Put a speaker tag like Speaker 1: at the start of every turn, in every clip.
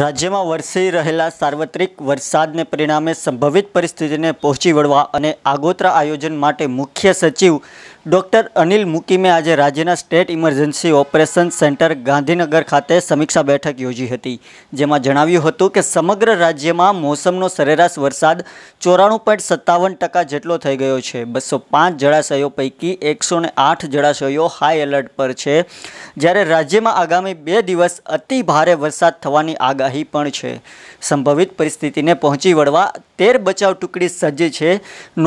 Speaker 1: રાજ્યમાં વરસી રહેલા સાર્વત્રિક વરસાદને પરિણામે સંભવિત પરિસ્થિતિને પહોંચી વળવા અને આગોતરા આયોજન માટે મુખ્ય સચિવ ડૉક્ટર અનિલ મુકીમે આજે રાજ્યના state emergency operation centre Gandhinagar ખાતે સમીક્ષા બેઠક યોજી હતી જેમાં જણાવ્યું હતું કે સમગ્ર રાજ્યમાં મોસમનો સરેરાશ વરસાદ ચોરાણું પોઈન્ટ સત્તાવન ટકા જેટલો થઈ ગયો છે બસો પાંચ જળાશયો પૈકી એકસો આઠ જળાશયો હાઈ એલર્ટ પર છે જ્યારે રાજ્યમાં આગામી બે દિવસ અતિ ભારે વરસાદ થવાની આગાહી પણ છે સંભવિત પરિસ્થિતિને પહોંચી વળવા તેર બચાવ ટુકડી સજ્જ છે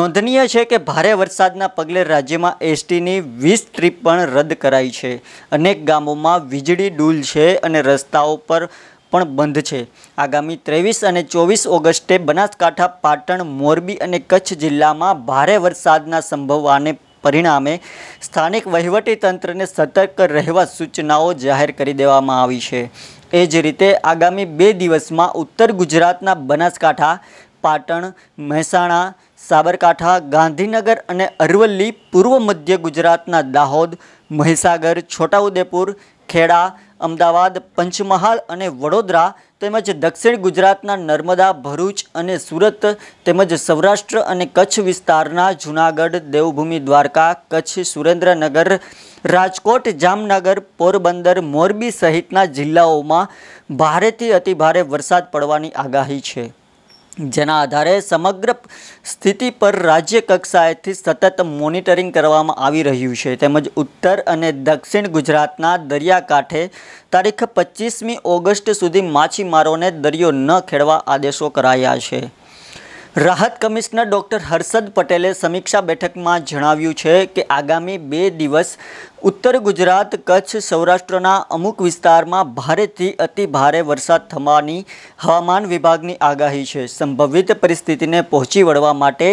Speaker 1: નોંધનીય છે કે ભારે વરસાદના પગલે રાજ્યમાં એસટીની વીસ ટ્રીપ પણ રદ કરાઈ છે અનેક ગામોમાં વીજળી ડૂલ છે અને રસ્તાઓ પર પણ બંધ છે આગામી ત્રેવીસ અને ચોવીસ ઓગસ્ટે બનાસકાંઠા પાટણ મોરબી અને કચ્છ જિલ્લામાં ભારે વરસાદના સંભવવાને પરિણામે સ્થાનિક વહીવટીતંત્રને સતર્ક રહેવા સૂચનાઓ જાહેર કરી દેવામાં આવી છે એ જ રીતે આગામી બે દિવસમાં ઉત્તર ગુજરાતના બનાસકાંઠા પાટણ મહેસાણા સાબરકાંઠા ગાંધીનગર અને અરવલ્લી પૂર્વ મધ્ય ગુજરાતના દાહોદ મહીસાગર છોટાઉદેપુર ખેડા અમદાવાદ પંચમહાલ અને વડોદરા તેમજ દક્ષિણ ગુજરાતના નર્મદા ભરૂચ અને સુરત તેમજ સૌરાષ્ટ્ર અને કચ્છ વિસ્તારના જૂનાગઢ દેવભૂમિ દ્વારકા કચ્છ સુરેન્દ્રનગર રાજકોટ જામનગર પોરબંદર મોરબી સહિતના જિલ્લાઓમાં ભારેથી અતિભારે વરસાદ પડવાની આગાહી છે જેના આધારે સમગ્ર સ્થિતિ પર રાજ્ય કક્ષાએથી સતત મોનિટરિંગ કરવામાં આવી રહ્યું છે તેમજ ઉત્તર અને દક્ષિણ ગુજરાતના દરિયાકાંઠે તારીખ પચીસમી ઓગસ્ટ સુધી માછીમારોને દરિયો ન ખેડવા આદેશો કરાયા છે રાહત કમિશનર ડૉક્ટર હર્ષદ પટેલે સમીક્ષા બેઠકમાં જણાવ્યું છે કે આગામી બે દિવસ ઉત્તર ગુજરાત કચ્છ સૌરાષ્ટ્રના અમુક વિસ્તારમાં ભારેથી અતિ ભારે વરસાદ થવાની હવામાન વિભાગની આગાહી છે સંભવિત પરિસ્થિતિને પહોંચી વળવા માટે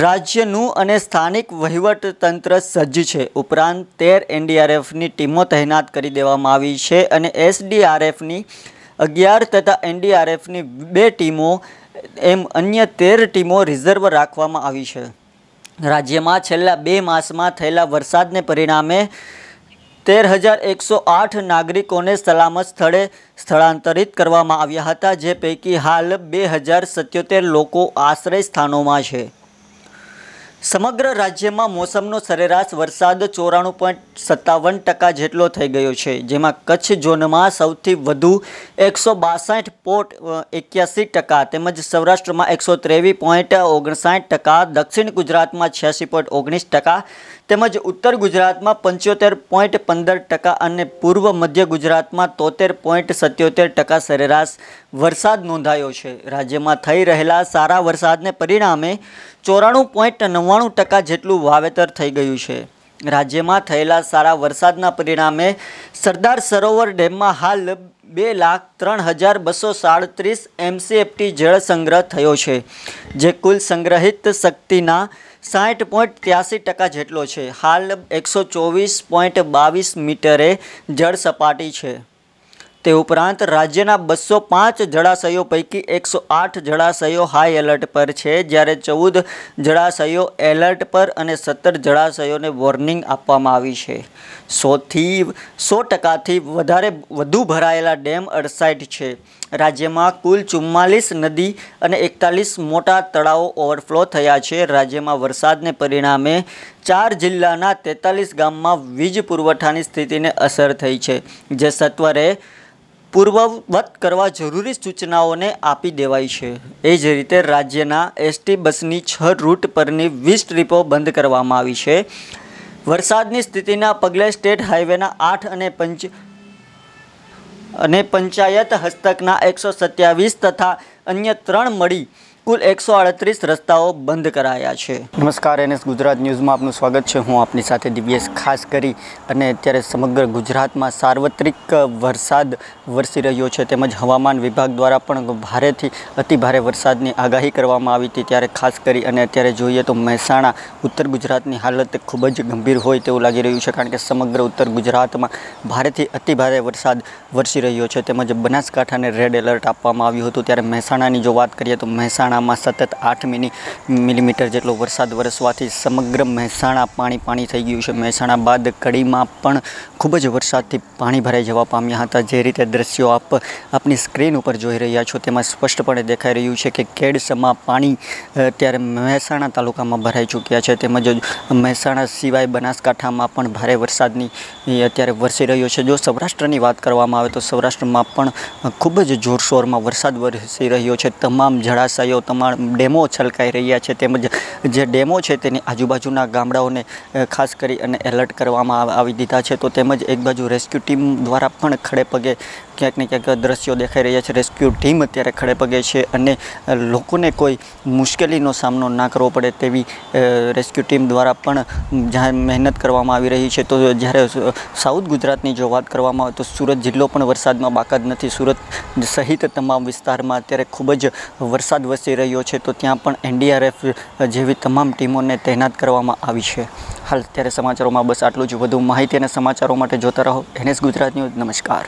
Speaker 1: રાજ્યનું અને સ્થાનિક વહીવટતંત્ર સજ્જ છે ઉપરાંત તેર એનડીઆરએફની ટીમો તહેનાત કરી દેવામાં આવી છે અને એસડીઆરએફની અગિયાર તથા એનડીઆરએફની બે ટીમો એમ અન્ય તેર ટીમો રિઝર્વ રાખવામાં આવી છે રાજ્યમાં છેલ્લા બે માસમાં થયેલા વરસાદને પરિણામે તેર હજાર એકસો આઠ નાગરિકોને સલામત સ્થળે સ્થળાંતરિત કરવામાં આવ્યા હતા જે પૈકી હાલ બે હજાર સત્યોતેર લોકો આશ્રય સ્થાનોમાં છે સમગ્ર રાજ્યમાં મોસમનો સરેરાશ વરસાદ ચોરાણું પોઈન્ટ સત્તાવન ટકા જેટલો થઈ ગયો છે જેમાં કચ્છ ઝોનમાં સૌથી વધુ એકસો બાસઠ પોટ એક્યાસી ટકા તેમજ સૌરાષ્ટ્રમાં એકસો ત્રેવીસ પોઈન્ટ ઓગણસાઠ ટકા દક્ષિણ ગુજરાતમાં છ્યાસી પોઈન્ટ ઓગણીસ ટકા તેમજ ઉત્તર ગુજરાતમાં પંચોતેર પોઈન્ટ પંદર ટકા અને પૂર્વ મધ્ય ગુજરાતમાં તોતેર પોઈન્ટ સત્યોતેર ટકા સરેરાશ વરસાદ નોંધાયો છે રાજ્યમાં થઈ રહેલા સારા વરસાદને પરિણામે ચોરાણું પોઈન્ટ નવ્વાણું ટકા જેટલું વાવેતર થઈ ગયું છે રાજ્યમાં થયેલા સારા વરસાદના પરિણામે સરદાર સરોવર ડેમમાં હાલ બે લાખ ત્રણ હજાર બસો સાડત્રીસ એમસીએફટી જળ સંગ્રહ થયો છે જે કુલ સંગ્રહિત શક્તિના સાઠ પોઈન્ટ ત્યાસી ટકા જેટલો છે હાલ એકસો ચોવીસ પોઈન્ટ બાવીસ મીટરે જળ સપાટી છે તે ઉપરાંત રાજ્યના બસો પાંચ જળાશયો પૈકી એકસો આઠ જળાશયો હાઈ એલર્ટ પર છે જ્યારે ચૌદ જળાશયો એલર્ટ પર અને સત્તર જળાશયોને વોર્નિંગ આપવામાં આવી છે સોથી સો ટકાથી વધારે વધુ ભરાયેલા ડેમ અડસાઇટ છે રાજ્યમાં કુલ ચુમ્માલીસ નદી અને એકતાલીસ મોટા તળાવો ઓવરફ્લો થયા છે રાજ્યમાં વરસાદને પરિણામે ચાર જિલ્લાના તેતાલીસ ગામમાં વીજ પુરવઠાની સ્થિતિને અસર થઈ છે જે સત્વરે પૂર્વવત કરવા જરૂરી સૂચનાઓને આપી દેવાઈ છે એ જ રીતે રાજ્યના એસટી બસની છ રૂટ પરની વીસ ટ્રીપો બંધ કરવામાં આવી છે વરસાદની સ્થિતિના પગલે સ્ટેટ હાઈવેના આઠ અને પંચ અને પંચાયત હસ્તકના એકસો સત્યાવીસ તથા અન્ય ત્રણ મળી કુલ એકસો આડત્રીસ રસ્તાઓ બંધ કરાયા છે નમસ્કાર એનએસ ગુજરાત ન્યૂઝમાં આપનું સ્વાગત છે હું આપની સાથે દિવ્યેશ ખાસ કરી અને અત્યારે સમગ્ર ગુજરાતમાં સાર્વત્રિક વરસાદ વરસી રહ્યો છે તેમજ હવામાન વિભાગ દ્વારા પણ ભારેથી અતિભારે વરસાદની આગાહી કરવામાં આવી હતી ત્યારે ખાસ કરી અને અત્યારે જોઈએ તો મહેસાણા ઉત્તર ગુજરાતની હાલત ખૂબ જ ગંભીર હોય તેવું લાગી રહ્યું છે કારણ કે સમગ્ર ઉત્તર ગુજરાતમાં ભારેથી અતિભારે વરસાદ વરસી રહ્યો છે તેમજ બનાસકાંઠાને રેડ એલર્ટ આપવામાં આવ્યું હતું ત્યારે મહેસાણાની જો વાત કરીએ તો મહેસાણા મહેસાણામાં સતત આઠ મિની મિલીમીટર જેટલો વરસાદ વરસવાથી સમગ્ર મહેસાણા પાણી પાણી થઈ ગયું છે મહેસાણા બાદ કડીમાં પણ ખૂબ જ વરસાદથી પાણી ભરાઈ જવા પામ્યા હતા જે રીતે દ્રશ્યો આપ આપની સ્ક્રીન ઉપર જોઈ રહ્યા છો તેમાં સ્પષ્ટપણે દેખાઈ રહ્યું છે કે કેડસમાં પાણી અત્યારે મહેસાણા તાલુકામાં ભરાઈ ચૂક્યા છે તેમજ મહેસાણા સિવાય બનાસકાંઠામાં પણ ભારે વરસાદની અત્યારે વરસી રહ્યો છે જો સૌરાષ્ટ્રની વાત કરવામાં આવે તો સૌરાષ્ટ્રમાં પણ ખૂબ જ જોરશોરમાં વરસાદ વરસી રહ્યો છે તમામ જળાશયો તમામ ડેમો છલકાઈ રહ્યા છે તેમજ જે ડેમો છે તેની આજુબાજુના ગામડાઓને ખાસ કરી અને એલર્ટ કરવામાં આવી દીધા છે તો તેમજ એક બાજુ રેસ્ક્યુ ટીમ દ્વારા પણ ખડે પગે ક્યાંક ને ક્યાંક દ્રશ્યો દેખાઈ રહ્યા છે રેસ્ક્યુ ટીમ અત્યારે ખડે પગે છે અને લોકોને કોઈ મુશ્કેલીનો સામનો ના કરવો પડે તેવી રેસ્ક્યુ ટીમ દ્વારા પણ જ્યાં મહેનત કરવામાં આવી રહી છે તો જ્યારે સાઉથ ગુજરાતની જો વાત કરવામાં આવે તો સુરત જિલ્લો પણ વરસાદમાં બાકાત નથી સુરત સહિત તમામ વિસ્તારમાં અત્યારે ખૂબ જ વરસાદ વસે કરી રહ્યો છે તો ત્યાં પણ એનડીઆરએફ જેવી તમામ ટીમોને તૈનાત કરવામાં આવી છે હાલ ત્યારે સમાચારોમાં બસ આટલું જ વધુ માહિતી અને સમાચારો માટે જોતા રહો એનએસ ગુજરાત ન્યૂઝ નમસ્કાર